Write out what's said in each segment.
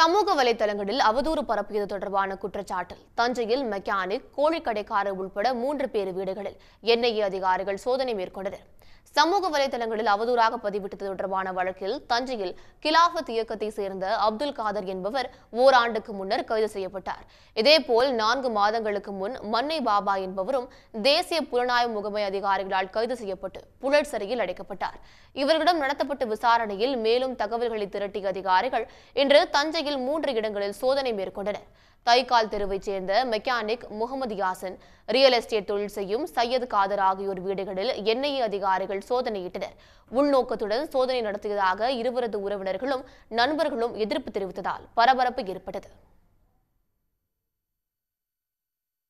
சமூக வலைதளங்களில் அவதூறு பரப்பியது தொடர்பான குற்றச்சாட்டில் தஞ்சையில் மெக்கானிக் கோழிக்கடைக்காரர் உள்பட மூன்று பேர் வீடுகளில் என்ஐஏ அதிகாரிகள் சோதனை மேற்கொண்டனர் சமூக வலைதளங்களில் அவதூறாக பதிவிட்டது தொடர்பான வழக்கில் தஞ்சையில் கிலாபத் இயக்கத்தை சேர்ந்த அப்துல் காதர் என்பவர் ஓராண்டுக்கு முன்னர் கைது செய்யப்பட்டார் இதேபோல் நான்கு மாதங்களுக்கு முன் மன்னை பாபா என்பவரும் தேசிய புலனாய்வு முகமை அதிகாரிகளால் கைது செய்யப்பட்டு புழல் சிறையில் அடைக்கப்பட்டார் இவர்களிடம் நடத்தப்பட்ட விசாரணையில் மேலும் தகவல்களை திரட்டிய அதிகாரிகள் இன்று தஞ்சையில் சென்னையில் மூன்று இடங்களில் சோதனை மேற்கொண்டனர் தைக்கால் தெருவைச் சேர்ந்த mechanic Mohammed Yasin real estate தொழில் செய்யும் சையது காதர் ஆகியோர் வீடுகளில் என்ஐஏ அதிகாரிகள் சோதனையிட்டனர் உள்நோக்கத்துடன் சோதனை நடத்தியதாக இருவரது உறவினர்களும் நண்பர்களும் எதிர்ப்பு தெரிவித்ததால் பரபரப்பு ஏற்பட்டது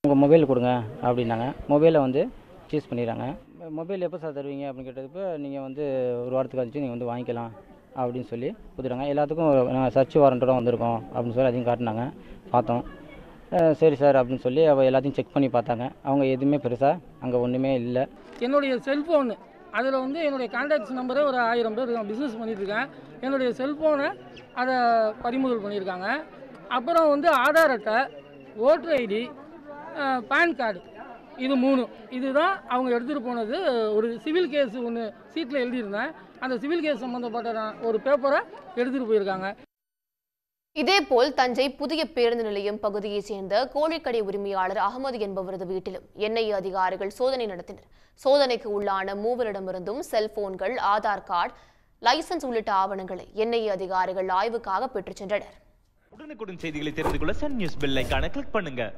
உங்கள் மொபைல் கொடுங்க அப்படின்னாங்க மொபைலை வந்து சீஸ் பண்ணிடுறாங்க மொபைல் எப்போ சார் தருவீங்க அப்படின்னு கேட்டதுக்கு நீங்கள் வந்து ஒரு வாரத்துக்கு வந்துச்சு நீங்கள் வந்து வாங்கிக்கலாம் அப்படின்னு சொல்லி கொடுத்துட்டாங்க எல்லாத்துக்கும் நாங்கள் சர்ச் வாரண்டோட வந்திருக்கோம் அப்படின்னு சொல்லி அதையும் காட்டினாங்க பார்த்தோம் சரி சார் அப்படின்னு சொல்லி அவள் எல்லாத்தையும் செக் பண்ணி பார்த்தாங்க அவங்க எதுவுமே பெருசாக அங்கே ஒன்றுமே இல்லை என்னுடைய செல்ஃபோனு அதில் வந்து என்னுடைய கான்டாக்ட்ஸ் நம்பரே ஒரு ஆயிரம் பேர் இருக்காங்க பிஸ்னஸ் பண்ணிட்டுருக்கேன் என்னுடைய செல்ஃபோனை அதை பறிமுதல் பண்ணியிருக்காங்க அப்புறம் வந்து ஆதார் அட்டை ஓட்டர் ஐடி பேன் கார்டு இது மூணு இதுதான் அவங்க எடுத்துகிட்டு போனது ஒரு சிவில் கேஸ் ஒன்று சீட்டில் எழுதியிருந்தேன் அந்த சிவில் கேஸ் சம்மந்தப்பட்ட ஒரு பேப்பரை எடுத்துகிட்டு போயிருக்காங்க இதேபோல் தஞ்சை புதிய பேருந்து நிலையம் பகுதியைச் சேர்ந்த கோழிக்கடை உரிமையாளர் அகமது என்பவரது வீட்டிலும் என்ஐஏ அதிகாரிகள் சோதனை நடத்தினர் சோதனைக்கு உள்ளான மூவரிடமிருந்தும் செல்போன்கள் ஆதார் கார்டு லைசன்ஸ் உள்ளிட்ட ஆவணங்களை என்ஐஏ அதிகாரிகள் ஆய்வுக்காக பெற்றுச் சென்றனர் உடனுக்குடன் செய்திகளை தெரிந்து கொள்ள சன் நியூஸ் பெல் கிளிக் பண்ணுங்க